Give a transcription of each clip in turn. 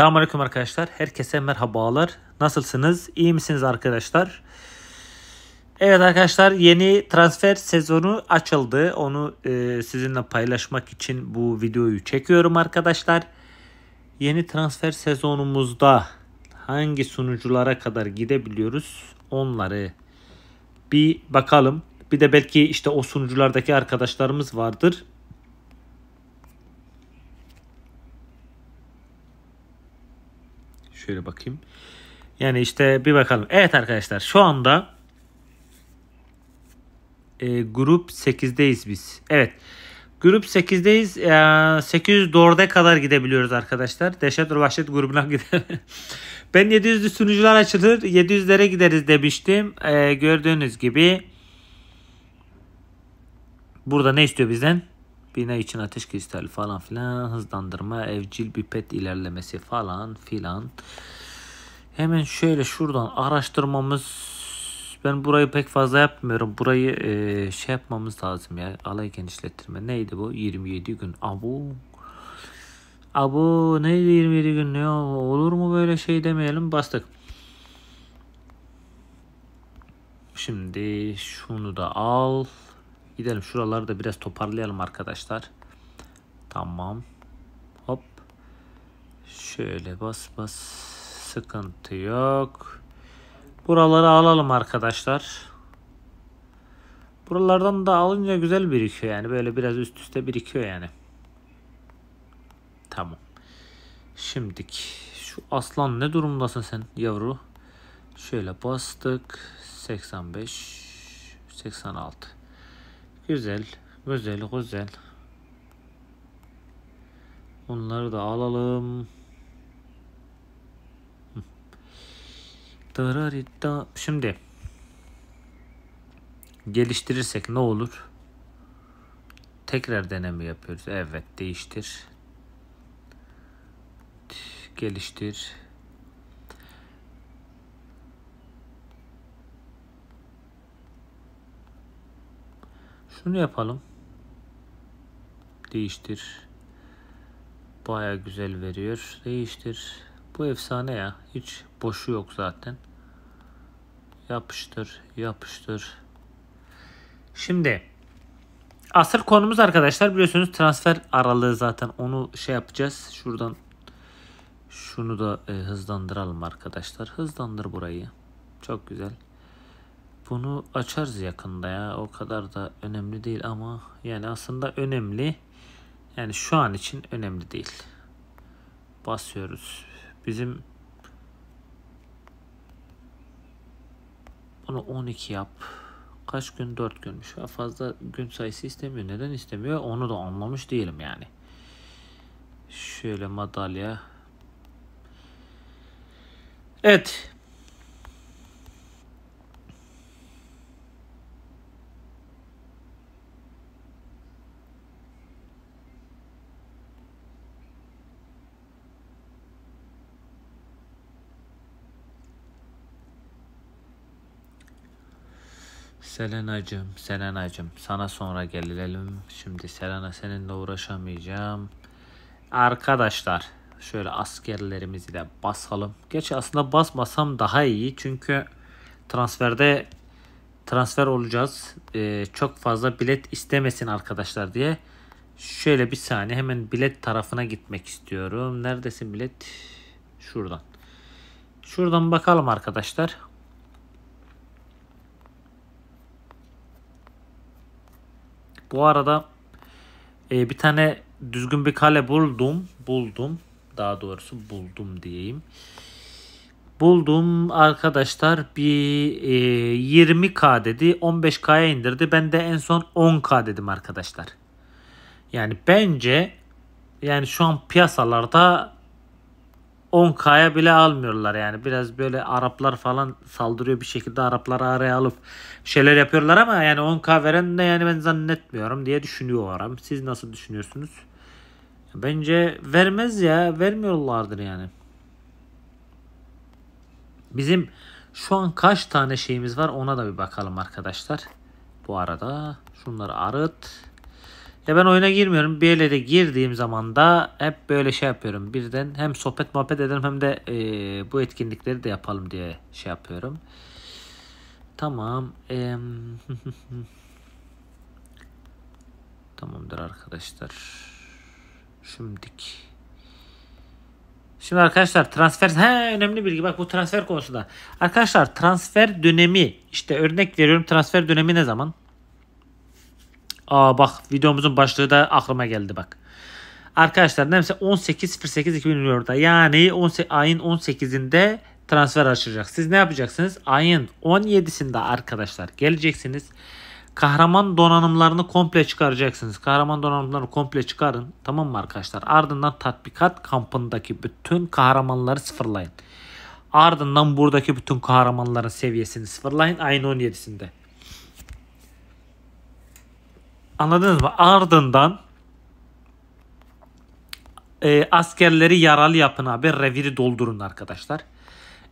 Selamünaleyküm arkadaşlar. Herkese merhabalar. Nasılsınız? İyi misiniz arkadaşlar? Evet arkadaşlar yeni transfer sezonu açıldı. Onu e, sizinle paylaşmak için bu videoyu çekiyorum arkadaşlar. Yeni transfer sezonumuzda hangi sunuculara kadar gidebiliyoruz? Onları bir bakalım. Bir de belki işte o sunuculardaki arkadaşlarımız vardır. Şöyle bakayım. Yani işte bir bakalım. Evet arkadaşlar şu anda e, grup 8'deyiz biz. Evet. Grup 8'deyiz. E, 800 Dord'a kadar gidebiliyoruz arkadaşlar. Deşet Vahşet grubuna gidelim. ben 700'lü sunucular açılır. 700'lere gideriz demiştim. E, gördüğünüz gibi burada ne istiyor bizden? Bina için ateş kristal falan filan hızlandırma, evcil bir pet ilerlemesi falan filan. Hemen şöyle şuradan araştırmamız ben burayı pek fazla yapmıyorum. Burayı e, şey yapmamız lazım ya. Alay genişlettirme. Neydi bu? 27 gün. Abu. Abu neydi 27 gün ne olur mu böyle şey demeyelim bastık. Şimdi şunu da al. Gidelim şuraları da biraz toparlayalım arkadaşlar. Tamam. Hop. Şöyle bas bas. Sıkıntı yok. Buraları alalım arkadaşlar. Buralardan da alınca güzel birikiyor yani. Böyle biraz üst üste birikiyor yani. Tamam. Şimdik. Şu aslan ne durumdasın sen yavru? Şöyle bastık. 85 86 Güzel, güzel, güzel. Onları da alalım. Dararita. Şimdi geliştirirsek ne olur? Tekrar deneme yapıyoruz. Evet değiştir. Geliştir. Şunu yapalım. Değiştir. Baya güzel veriyor. Değiştir. Bu efsane ya. Hiç boşu yok zaten. Yapıştır, yapıştır. Şimdi asıl konumuz arkadaşlar biliyorsunuz transfer aralığı zaten onu şey yapacağız. Şuradan şunu da e, hızlandıralım arkadaşlar. Hızlandır burayı. Çok güzel bunu açarız yakında ya. O kadar da önemli değil ama yani aslında önemli. Yani şu an için önemli değil. Basıyoruz. Bizim bunu 12 yap. Kaç gün? 4 günmüş. Fazla gün sayısı istemiyor. Neden istemiyor? Onu da anlamış değilim yani. Şöyle madalya. Evet. Selenacığım, Selenacığım sana sonra gelelim. Şimdi Selena seninle uğraşamayacağım. Arkadaşlar şöyle askerlerimizi de basalım. Geç aslında basmasam daha iyi çünkü transferde transfer olacağız. Ee, çok fazla bilet istemesin arkadaşlar diye. Şöyle bir saniye hemen bilet tarafına gitmek istiyorum. Neredesin bilet? Şuradan. Şuradan bakalım arkadaşlar. Bu arada e, bir tane düzgün bir kale buldum. Buldum. Daha doğrusu buldum diyeyim. Buldum arkadaşlar bir e, 20k dedi 15k'ya indirdi. Ben de en son 10k dedim arkadaşlar. Yani bence yani şu an piyasalarda 10K'ya bile almıyorlar yani. Biraz böyle Araplar falan saldırıyor bir şekilde Arapları araya alıp şeyler yapıyorlar ama yani 10K veren de yani ben zannetmiyorum diye düşünüyorum. Siz nasıl düşünüyorsunuz? Bence vermez ya. Vermiyorlardır yani. Bizim şu an kaç tane şeyimiz var ona da bir bakalım arkadaşlar. Bu arada şunları arıt. İşte ben oyuna girmiyorum. Bir yere girdiğim zaman da hep böyle şey yapıyorum. Birden hem sohbet muhabbet ederim hem de e, bu etkinlikleri de yapalım diye şey yapıyorum. Tamam. E, Tamamdır arkadaşlar. Şimdik. Şimdi arkadaşlar transfer he önemli bilgi bak bu transfer konusunda. Arkadaşlar transfer dönemi işte örnek veriyorum transfer dönemi ne zaman? Aa bak videomuzun başlığı da aklıma geldi bak. Arkadaşlar neyse 18.08.2024'da yani 18, ayın 18'inde transfer açacak. Siz ne yapacaksınız? Ayın 17'sinde arkadaşlar geleceksiniz. Kahraman donanımlarını komple çıkaracaksınız. Kahraman donanımlarını komple çıkarın. Tamam mı arkadaşlar? Ardından tatbikat kampındaki bütün kahramanları sıfırlayın. Ardından buradaki bütün kahramanların seviyesini sıfırlayın ayın 17'sinde. Anladınız mı? Ardından e, askerleri yaralı yapın abi. Reviri doldurun arkadaşlar.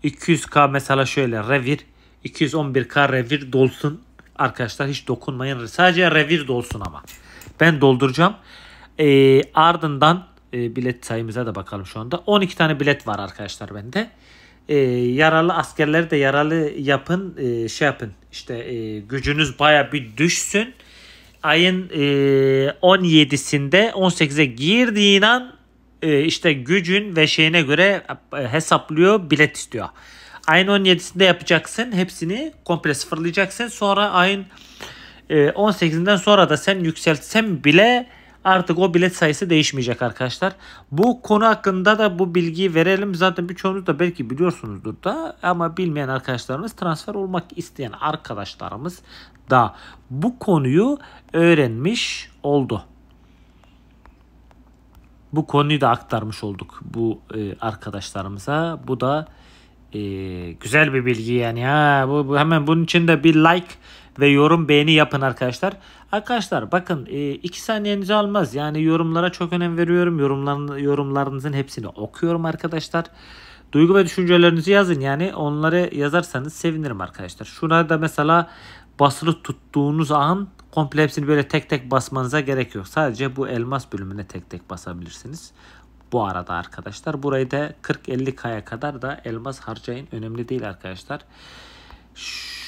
200k mesela şöyle revir. 211k revir dolsun. Arkadaşlar hiç dokunmayın. Sadece revir dolsun ama. Ben dolduracağım. E, ardından e, bilet sayımıza da bakalım şu anda. 12 tane bilet var arkadaşlar bende. E, yaralı askerleri de yaralı yapın. E, şey yapın. İşte e, gücünüz baya bir düşsün ayın e, 17'sinde 18'e girdiğin an e, işte gücün ve şeyine göre e, hesaplıyor bilet istiyor. Ayın 17'sinde yapacaksın hepsini komple sıfırlayacaksın. Sonra ayın e, 18'inden sonra da sen yükseltsen bile Artık o bilet sayısı değişmeyecek arkadaşlar. Bu konu hakkında da bu bilgiyi verelim. Zaten birçoğunuz da belki biliyorsunuzdur da ama bilmeyen arkadaşlarımız transfer olmak isteyen arkadaşlarımız da bu konuyu öğrenmiş oldu. Bu konuyu da aktarmış olduk bu e, arkadaşlarımıza. Bu da ee, güzel bir bilgi yani. Ha, bu, bu hemen bunun için de bir like ve yorum beğeni yapın arkadaşlar. Arkadaşlar bakın 2 e, saniyenizi almaz. Yani yorumlara çok önem veriyorum. Yorumların, yorumlarınızın hepsini okuyorum arkadaşlar. Duygu ve düşüncelerinizi yazın yani onları yazarsanız sevinirim arkadaşlar. Şuna da mesela basılı tuttuğunuz an komple hepsini böyle tek tek basmanıza gerek yok. Sadece bu elmas bölümüne tek tek basabilirsiniz bu arada arkadaşlar. Burayı da 40-50 kaya kadar da elmas harcayın. Önemli değil arkadaşlar. Şu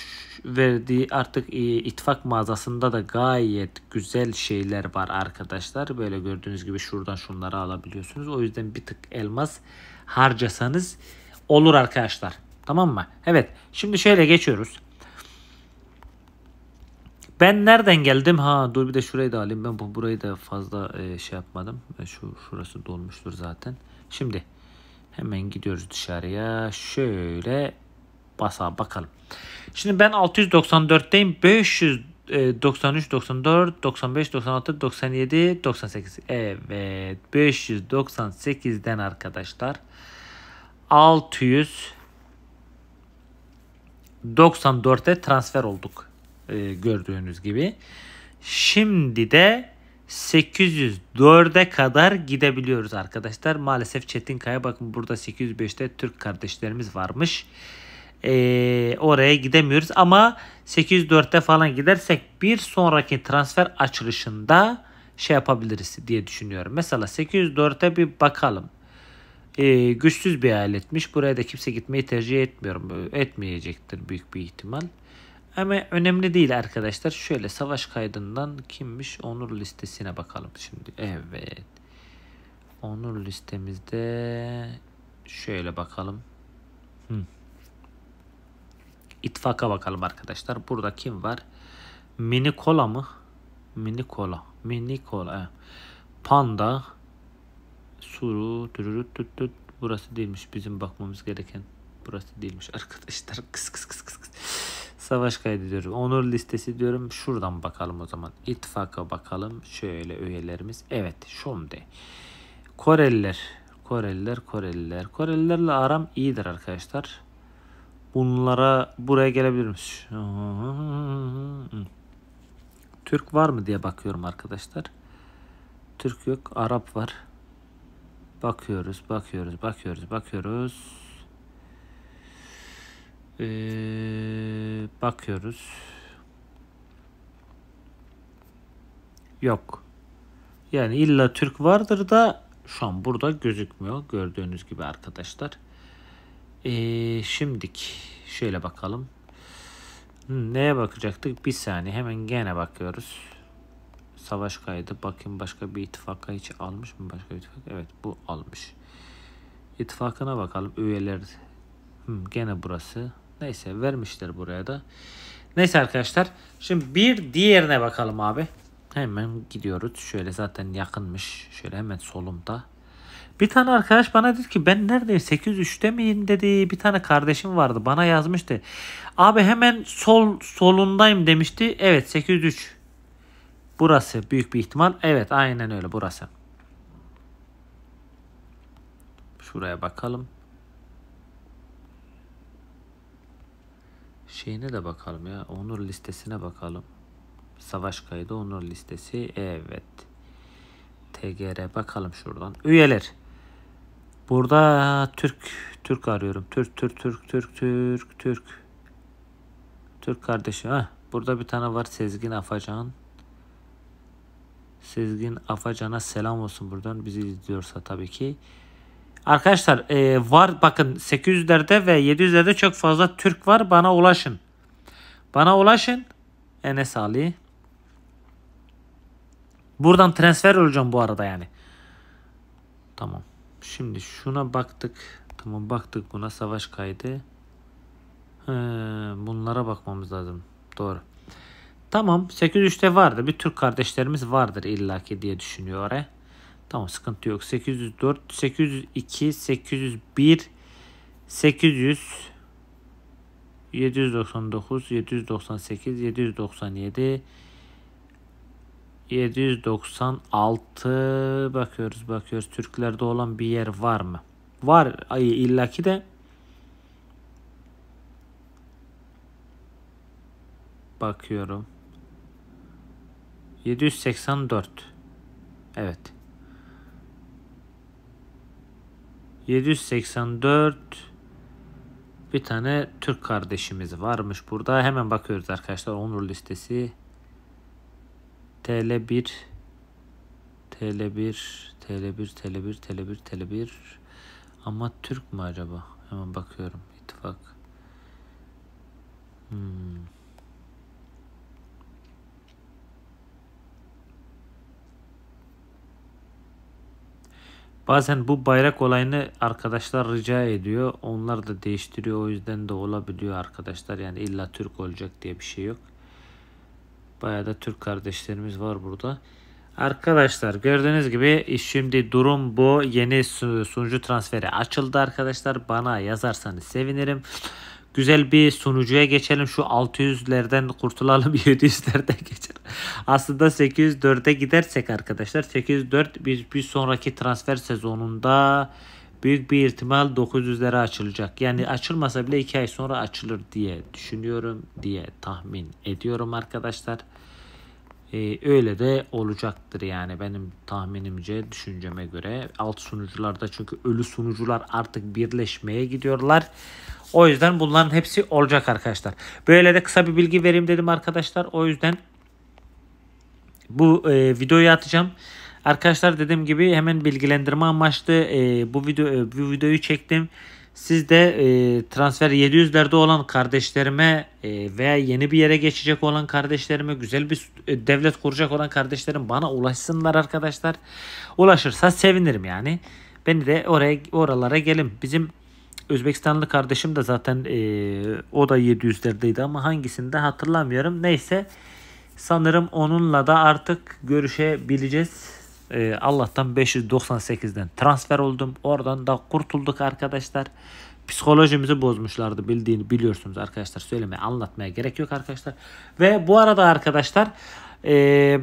verdiği artık e, itfak mağazasında da gayet güzel şeyler var arkadaşlar. Böyle gördüğünüz gibi şuradan şunları alabiliyorsunuz. O yüzden bir tık elmas harcasanız olur arkadaşlar. Tamam mı? Evet. Şimdi şöyle geçiyoruz. Ben nereden geldim? Ha dur bir de şurayı da alayım. Ben bu burayı da fazla e, şey yapmadım. E, şu şurası dolmuştur zaten. Şimdi hemen gidiyoruz dışarıya. Şöyle basa bakalım. Şimdi ben 694'teyim. 593, 94, 95, 96, 97, 98. Evet. 598'den arkadaşlar. 694'e transfer olduk e, gördüğünüz gibi. Şimdi de 804'e kadar gidebiliyoruz arkadaşlar. Maalesef Çetin Kaya bakın burada 805'te Türk kardeşlerimiz varmış. Ee, oraya gidemiyoruz ama 804'te falan gidersek bir sonraki transfer açılışında şey yapabiliriz diye düşünüyorum. Mesela 804'e bir bakalım. Ee, güçsüz bir aletmiş. Buraya da kimse gitmeyi tercih etmiyorum. Etmeyecektir büyük bir ihtimal. Ama önemli değil arkadaşlar. Şöyle savaş kaydından kimmiş onur listesine bakalım şimdi. Evet. Onur listemizde şöyle bakalım. Hı. İtfaka bakalım arkadaşlar. Burada kim var? Mini kola mı? Mini kola. Mini kola. Panda. Suru. Dürürüt tüt tüt. Burası değilmiş bizim bakmamız gereken. Burası değilmiş arkadaşlar. Kıs kıs kıs kıs kıs. Savaş kaydı Onur listesi diyorum. Şuradan bakalım o zaman. İttifaka bakalım. Şöyle üyelerimiz. Evet. Şomde. Koreliler. Koreliler, Koreliler. Korelilerle aram iyidir arkadaşlar. Bunlara buraya gelebilirmiş. Türk var mı diye bakıyorum arkadaşlar. Türk yok. Arap var. Bakıyoruz, bakıyoruz, bakıyoruz, bakıyoruz. Ee, bakıyoruz. Yok. Yani illa Türk vardır da şu an burada gözükmüyor. Gördüğünüz gibi arkadaşlar. Ee, şimdik şöyle bakalım. Hı, hmm, neye bakacaktık? Bir saniye hemen gene bakıyoruz. Savaş kaydı. Bakayım başka bir ittifaka hiç almış mı? Başka bir ittifak? Evet bu almış. İttifakına bakalım. Üyeler. Hı, hmm, gene burası. Neyse vermişler buraya da. Neyse arkadaşlar. Şimdi bir diğerine bakalım abi. Hemen gidiyoruz. Şöyle zaten yakınmış. Şöyle hemen solumda. Bir tane arkadaş bana dedi ki ben neredeyim 803'te miyim dedi. Bir tane kardeşim vardı bana yazmıştı. Abi hemen sol solundayım demişti. Evet 803. Burası büyük bir ihtimal. Evet aynen öyle burası. Şuraya bakalım. şeyine de bakalım ya. Onur listesine bakalım. Savaş kaydı onur listesi. Evet. TGR bakalım şuradan. Üyeler. Burada Türk Türk arıyorum. Türk Türk Türk Türk Türk Türk. Türk kardeşi. Ha, burada bir tane var Sezgin Afacan. Sezgin Afacan'a selam olsun buradan. Bizi izliyorsa tabii ki. Arkadaşlar e, var bakın 800'lerde ve 700'lerde çok fazla Türk var. Bana ulaşın. Bana ulaşın. Enes Ali. Buradan transfer olacağım bu arada yani. Tamam. Şimdi şuna baktık. Tamam baktık buna savaş kaydı. He, bunlara bakmamız lazım. Doğru. Tamam 803'te vardı. Bir Türk kardeşlerimiz vardır illaki diye düşünüyor oraya. Tamam sıkıntı yok. 804, 802, 801, 800, 799, 798, 797, 796 bakıyoruz bakıyoruz. Türklerde olan bir yer var mı? Var illaki de bakıyorum. 784. Evet. 784 bir tane Türk kardeşimiz varmış burada. Hemen bakıyoruz arkadaşlar. Onur listesi TL1 TL1 TL1 TL1 TL1 TL1 ama Türk mü acaba? Hemen bakıyorum. İttifak. Hmm. Bazen bu bayrak olayını arkadaşlar rica ediyor. Onlar da değiştiriyor. O yüzden de olabiliyor arkadaşlar. Yani illa Türk olacak diye bir şey yok. Bayağı da Türk kardeşlerimiz var burada. Arkadaşlar gördüğünüz gibi şimdi durum bu. Yeni sunucu transferi açıldı arkadaşlar. Bana yazarsanız sevinirim güzel bir sunucuya geçelim. Şu 600'lerden kurtulalım 700'lerde geçelim. Aslında 804'e gidersek arkadaşlar 804 biz bir sonraki transfer sezonunda büyük bir ihtimal 900'lere açılacak. Yani açılmasa bile 2 ay sonra açılır diye düşünüyorum diye tahmin ediyorum arkadaşlar. Ee, öyle de olacaktır yani benim tahminimce düşünceme göre alt sunucularda çünkü ölü sunucular artık birleşmeye gidiyorlar. O yüzden bunların hepsi olacak arkadaşlar. Böyle de kısa bir bilgi vereyim dedim arkadaşlar. O yüzden bu e, videoyu atacağım. Arkadaşlar dediğim gibi hemen bilgilendirme amaçlı e, bu video e, bu videoyu çektim. Siz de e, transfer 700'lerde olan kardeşlerime e, veya yeni bir yere geçecek olan kardeşlerime güzel bir e, devlet kuracak olan kardeşlerim bana ulaşsınlar arkadaşlar. Ulaşırsa sevinirim yani. Beni de oraya oralara gelin. Bizim Özbekistanlı kardeşim de zaten e, o da 700'lerdeydi ama hangisinde hatırlamıyorum. Neyse sanırım onunla da artık görüşebileceğiz. E, Allah'tan 598'den transfer oldum. Oradan da kurtulduk arkadaşlar. Psikolojimizi bozmuşlardı bildiğini biliyorsunuz arkadaşlar. Söylemeye anlatmaya gerek yok arkadaşlar. Ve bu arada arkadaşlar eee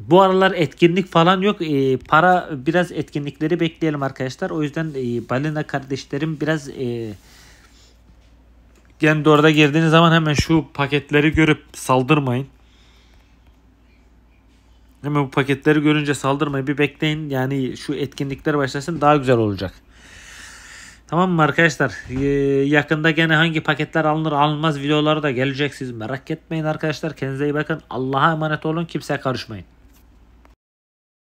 bu aralar etkinlik falan yok. E, para biraz etkinlikleri bekleyelim arkadaşlar. O yüzden e, balina kardeşlerim biraz e, Game orada girdiğiniz zaman hemen şu paketleri görüp saldırmayın. Hemen bu paketleri görünce saldırmayın. Bir bekleyin. Yani şu etkinlikler başlasın daha güzel olacak. Tamam mı arkadaşlar? Ee, yakında gene hangi paketler alınır alınmaz videoları da gelecek siz merak etmeyin arkadaşlar. Kendinize iyi bakın. Allah'a emanet olun. Kimseye karışmayın.